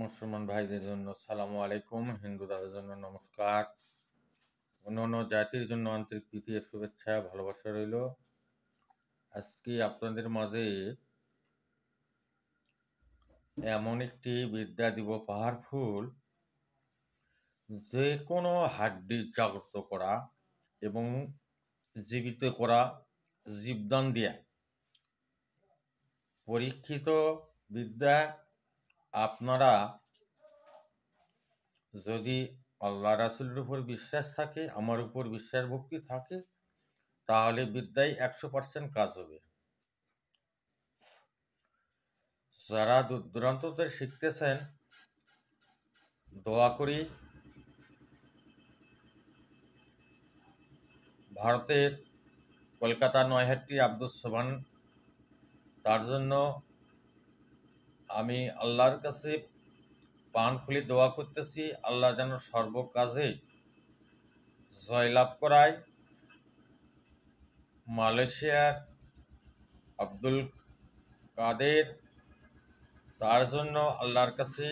মুসলমান ভাইদের জন্য সালাম আলাইকুম হিন্দু দাদার জন্য নমস্কার অন্য অন্য জাতির জন্য আন্তরিক প্রীতি শুভেচ্ছা ভালোবাসা রইল আজকে আপনাদের মাঝে এমন একটি বিদ্যা দিব পাহাড়ফুল যে কোনো হাড্ডি জাগ্রত করা এবং জীবিত করা জীবদান দেয়া পরীক্ষিত বিদ্যা আপনারা যদি আল্লাহ রাসুলের উপর বিশ্বাস থাকে আমার উপর বিশ্বাস ভক্তি থাকে তাহলে বিদ্যায় একশো পার্সেন্ট কাজ হবে যারা দূর শিখতেছেন দোয়া করি ভারতের কলকাতা নয়হাট্টি আব্দুল সোবান তার জন্য আমি আল্লাহর কাছে পান খুলে দোয়া করতেছি আল্লাহ যেন সর্বকাজে জয়লাভ করায় মালয়েশিয়ার আব্দুল কাদের তার জন্য আল্লাহর কাছে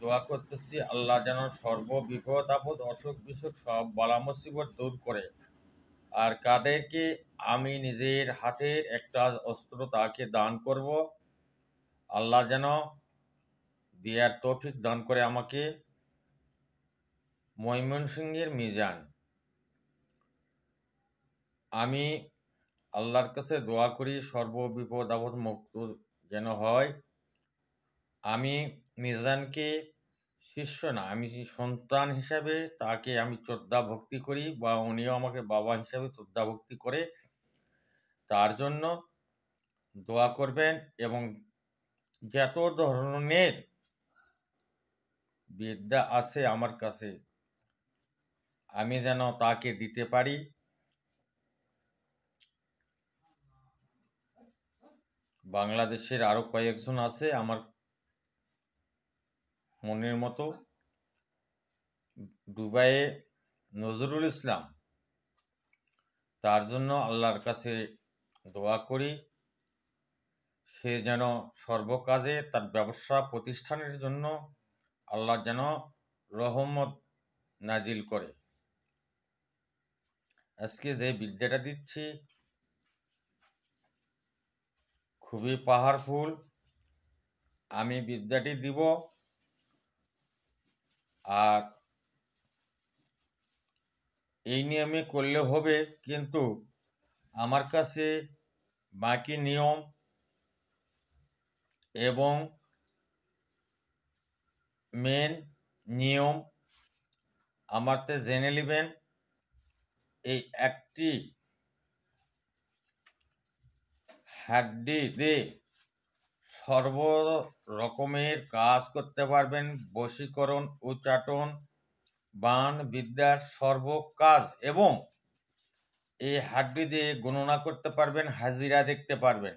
দোয়া করতেছি আল্লাহ যেন সর্ব বিপদ আপদ অসুখ বিসুখ সব বালা মুসিবত দূর করে আর কাদেরকে আমি নিজের হাতের একটা অস্ত্র তাকে দান করব আল্লাহ যেন দেয়ার তৌফিক দান করে আমাকে ময়মনসিংহের মিজান আমি আল্লাহর কাছে দোয়া করি সর্ববিপদ আপদ মুক্ত যেন হয় আমি মিজানকে শিষ্য না আমি সন্তান হিসাবে তাকে আমি চোদ্দা ভক্তি করি বা উনিও আমাকে বাবা হিসাবে চোদ্দা ভক্তি করে তার জন্য দোয়া করবেন এবং যত ধরনের বিদ্যা আছে আমার কাছে আমি যেন তাকে দিতে পারি বাংলাদেশের আরো কয়েকজন আছে আমার মনের মতো দুবাইয়ে নজরুল ইসলাম তার জন্য আল্লাহর কাছে দোয়া করি সে যেন সর্বকাজে তার ব্যবসা প্রতিষ্ঠানের জন্য আল্লাহ যেন রহমত নাজিল করে আজকে যে বিদ্যাটা দিচ্ছি খুবই পাহাড়ফুল আমি বিদ্যাটি দিব আর এই নিয়মে করলে হবে কিন্তু আমার কাছে বাকি নিয়ম এবং মেন নিয়ম আমারতে জেনে নেবেন এই একটি হাড্ডিতে সর্ব রকমের কাজ করতে পারবেন বশীকরণ উচ্চাটন বান বিদ্যার সর্ব কাজ এবং এই হাড্ডি দিয়ে গণনা করতে পারবেন হাজিরা দেখতে পারবেন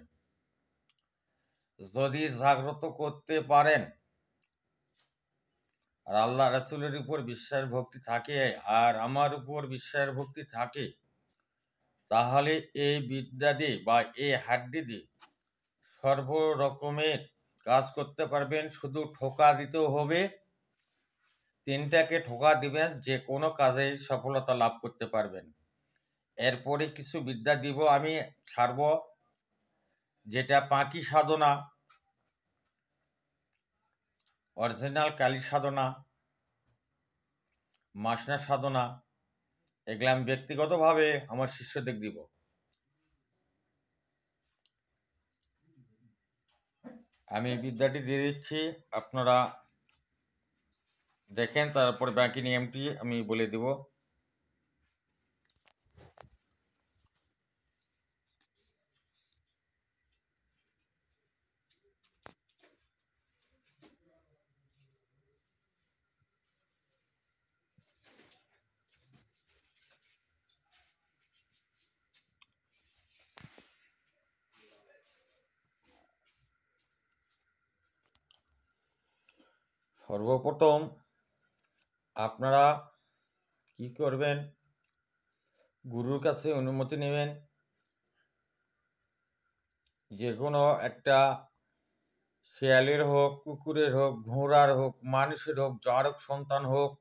যদি জাগ্রত করতে পারেন আর আল্লাহ রাসুলের উপর বিশ্বাস ভক্তি থাকে আর আমার উপর বিশ্বাস ভক্তি থাকে তাহলে এই বিদ্যা দিয়ে বা এই হাড্ডি দিয়ে সর্ব রকমের কাজ করতে পারবেন শুধু ঠোকা দিতেও হবে তিনটাকে ঠোকা দিবেন যে কোনো কাজে সফলতা লাভ করতে পারবেন এরপরে কিছু বিদ্যা দিব আমি ছাড়বো যেটা পাঁকি সাধনা অরিজিনাল কালী সাধনা মাসনা সাধনা এগুলো আমি ব্যক্তিগতভাবে আমার শিষ্যদের দিব আমি বিদ্যাটি দিয়ে দিচ্ছি আপনারা দেখেন তারপরে বাকি নিয়মটি আমি বলে দেবো সর্বপ্রথম আপনারা কি করবেন গুরুর কাছে অনুমতি নেবেন যে কোনো একটা শেয়ালের হোক কুকুরের হোক ঘোড়ার হোক মানুষের হোক যার সন্তান হোক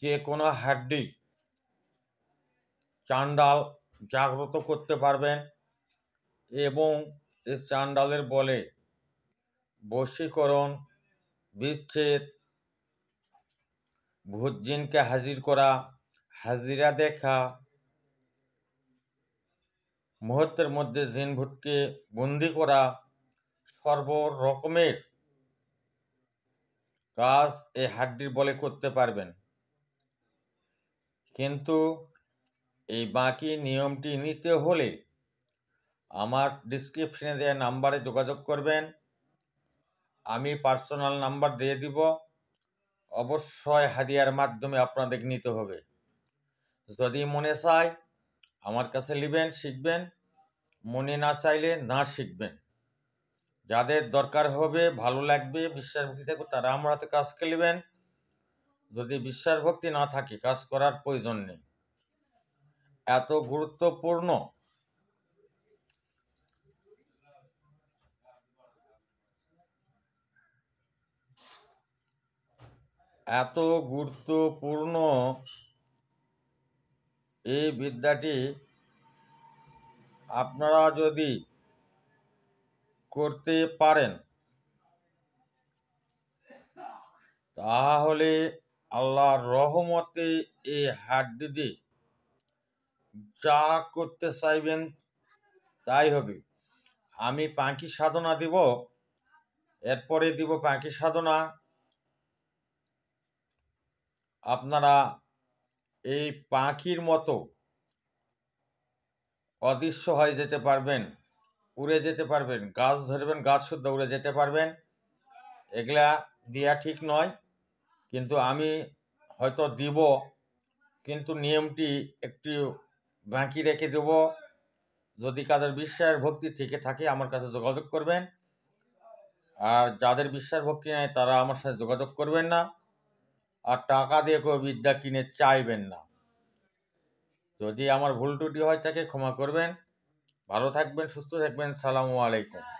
যে কোনো হাড্ডি চান্ডাল জাগ্রত করতে পারবেন এবং এই চান্ডালের বলে বশীকরণ বিচ্ছেদ ভুজিনকে হাজির করা হাজিরা দেখা মুহূর্তের মধ্যে জিন ভুটকে বন্দি করা সর্ব রকমের কাজ এই হাড্ডির বলে করতে পারবেন কিন্তু এই বাকি নিয়মটি নিতে হলে আমার ডিসক্রিপশনে দেওয়া নাম্বারে যোগাযোগ করবেন আমি পার্সোনাল নাম্বার দিয়ে দিব অবশ্যই হাদিয়ার মাধ্যমে আপনাদের নিতে হবে যদি মনে চায় আমার কাছে নেবেন শিখবেন মনে না চাইলে না শিখবেন যাদের দরকার হবে ভালো লাগবে বিশ্বাস ভক্তি থাকবে তারা আমার হাতে কাজ নেবেন যদি বিশ্বাস ভক্তি না থাকে কাজ করার প্রয়োজন নেই এত গুরুত্বপূর্ণ এত গুরুত্বপূর্ণ এই বিদ্যাটি আপনারা যদি করতে পারেন তাহলে আল্লাহর রহমতে এই হাড্ডি দিয়ে যা করতে চাইবেন তাই হবে আমি পাখি সাধনা দিব এরপরে দিব পাখি সাধনা আপনারা এই পাখির মতো অদৃশ্য হয়ে যেতে পারবেন উড়ে যেতে পারবেন গাছ ধরবেন গাছ শুদ্ধ উড়ে যেতে পারবেন এগুলা দেওয়া ঠিক নয় কিন্তু আমি হয়তো দিব কিন্তু নিয়মটি একটি বাঁকি রেখে দেব যদি কাদের বিশ্বাস ভক্তি থেকে থাকে আমার কাছে যোগাযোগ করবেন আর যাদের বিশ্বাস ভক্তি নেয় তারা আমার সাথে যোগাযোগ করবেন না আর টাকা দিয়ে কেউ বিদ্যা কিনে চাইবেন না যদি আমার ভুল টুটি হয় তাকে ক্ষমা করবেন ভালো থাকবেন সুস্থ থাকবেন সালামু আলাইকুম